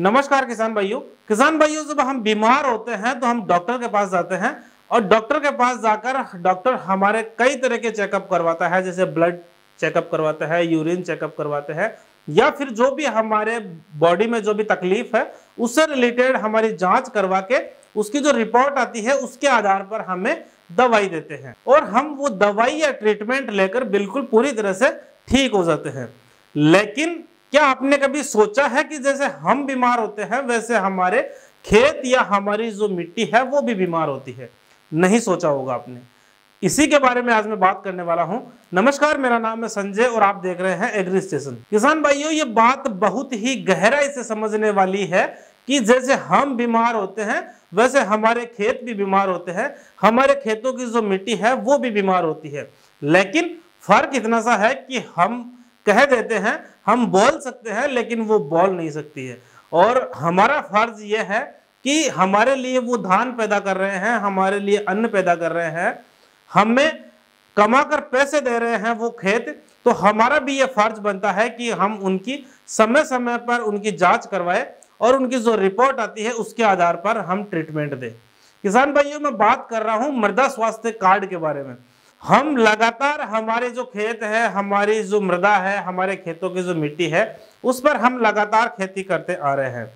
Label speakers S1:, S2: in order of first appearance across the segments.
S1: नमस्कार किसान भाइयों किसान भाइयों जब हम बीमार होते हैं तो हम डॉक्टर के पास जाते हैं और डॉक्टर के पास जाकर डॉक्टर हमारे कई तरह के चेकअप करवाता है जैसे ब्लड चेकअप करवाता है यूरिन चेकअप करवाते हैं या फिर जो भी हमारे बॉडी में जो भी तकलीफ है उससे रिलेटेड हमारी जांच करवा के उसकी जो रिपोर्ट आती है उसके आधार पर हमें दवाई देते हैं और हम वो दवाई या ट्रीटमेंट लेकर बिल्कुल पूरी तरह से ठीक हो जाते हैं लेकिन क्या आपने कभी सोचा है कि जैसे हम बीमार होते हैं वैसे हमारे खेत या हमारी जो मिट्टी है वो भी बीमार होती है नहीं सोचा होगा आपने इसी के बारे में आज मैं बात करने वाला हूं नमस्कार मेरा नाम है संजय और आप देख रहे हैं एग्री स्टेशन किसान भाइयों ये बात बहुत ही गहराई से समझने वाली है कि जैसे हम बीमार होते हैं वैसे हमारे खेत भी बीमार होते हैं हमारे खेतों की जो मिट्टी है वो भी बीमार होती है लेकिन फर्क इतना सा है कि हम कह देते हैं हम बोल सकते हैं लेकिन वो बोल नहीं सकती है और हमारा फर्ज यह है कि हमारे लिए वो धान पैदा कर रहे हैं हमारे लिए अन्न पैदा कर रहे हैं हमें कमा कर पैसे दे रहे हैं वो खेत तो हमारा भी ये फर्ज बनता है कि हम उनकी समय समय पर उनकी जांच करवाए और उनकी जो रिपोर्ट आती है उसके आधार पर हम ट्रीटमेंट दें किसान भाइयों मैं बात कर रहा हूँ मृदा स्वास्थ्य कार्ड के बारे में हम लगातार हमारे जो खेत है हमारी जो मृदा है हमारे खेतों की जो मिट्टी है उस पर हम लगातार खेती करते आ रहे हैं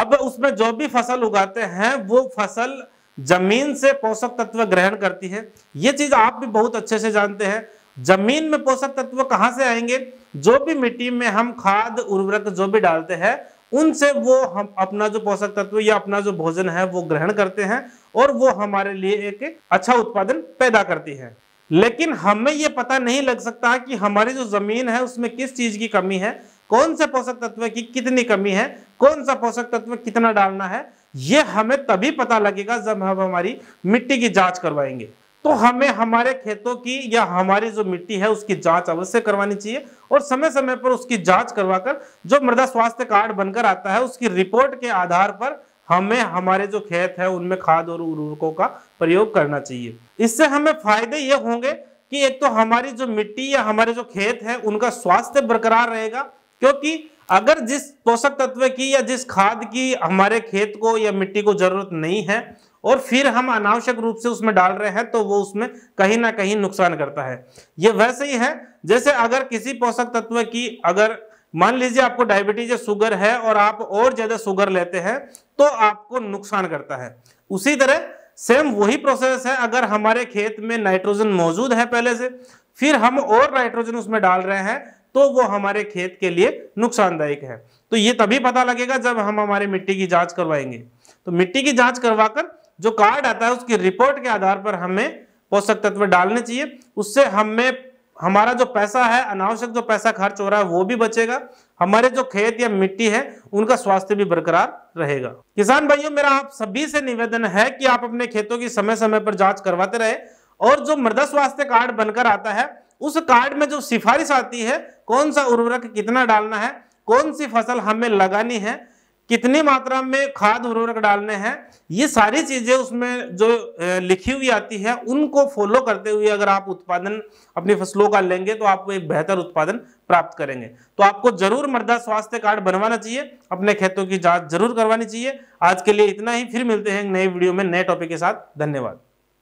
S1: अब उसमें जो भी फसल उगाते हैं वो फसल जमीन से पोषक तत्व ग्रहण करती है ये चीज आप भी बहुत अच्छे से जानते हैं जमीन में पोषक तत्व कहाँ से आएंगे जो भी मिट्टी में हम खाद उर्वरक जो भी डालते हैं उनसे वो हम अपना जो पोषक तत्व या अपना जो भोजन है वो ग्रहण करते हैं और वो हमारे लिए एक अच्छा उत्पादन पैदा करती है लेकिन हमें यह पता नहीं लग सकता कि हमारी जो जमीन है उसमें किस चीज की कमी है कौन से पोषक तत्व की कितनी कमी है कौन सा पोषक तत्व कितना डालना है यह हमें तभी पता लगेगा जब हम हमारी मिट्टी की जांच करवाएंगे तो हमें हमारे खेतों की या हमारी जो मिट्टी है उसकी जांच अवश्य करवानी चाहिए और समय समय पर उसकी जांच करवाकर जो मृदा स्वास्थ्य कार्ड बनकर आता है उसकी रिपोर्ट के आधार पर हमें हमारे जो खेत है उनमें खाद और उर्वरकों का प्रयोग करना चाहिए इससे हमें फायदे ये होंगे कि एक तो हमारी जो मिट्टी या हमारे जो खेत है उनका स्वास्थ्य बरकरार रहेगा क्योंकि अगर जिस पोषक तत्व की या जिस खाद की हमारे खेत को या मिट्टी को जरूरत नहीं है और फिर हम अनावश्यक रूप से उसमें डाल रहे हैं तो वो उसमें कहीं ना कहीं नुकसान करता है ये वैसे ही है जैसे अगर किसी पोषक तत्व की अगर मान लीजिए आपको डायबिटीज या शुगर है और आप और ज्यादा शुगर लेते हैं तो आपको नुकसान करता है उसी तरह सेम वही प्रोसेस है अगर हमारे खेत में नाइट्रोजन मौजूद है पहले से फिर हम और नाइट्रोजन उसमें डाल रहे हैं तो वो हमारे खेत के लिए नुकसानदायक है तो ये तभी पता लगेगा जब हम हमारे मिट्टी की जांच करवाएंगे तो मिट्टी की जांच करवाकर जो कार्ड आता है उसकी रिपोर्ट के आधार पर हमें पोषक तत्व डालने चाहिए उससे हमें हमारा जो पैसा है अनावश्यक जो पैसा खर्च हो रहा है वो भी बचेगा हमारे जो खेत या मिट्टी है उनका स्वास्थ्य भी बरकरार रहेगा किसान भाइयों मेरा आप सभी से निवेदन है कि आप अपने खेतों की समय समय पर जांच करवाते रहे और जो मृदा स्वास्थ्य कार्ड बनकर आता है उस कार्ड में जो सिफारिश आती है कौन सा उर्वरक कितना डालना है कौन सी फसल हमें लगानी है कितनी मात्रा में खाद उर्वरक डालने हैं ये सारी चीजें उसमें जो लिखी हुई आती है उनको फॉलो करते हुए अगर आप उत्पादन अपनी फसलों का लेंगे तो आपको एक बेहतर उत्पादन प्राप्त करेंगे तो आपको जरूर मृदा स्वास्थ्य कार्ड बनवाना चाहिए अपने खेतों की जांच जरूर करवानी चाहिए आज के लिए इतना ही फिर मिलते हैं नए वीडियो में नए टॉपिक के साथ धन्यवाद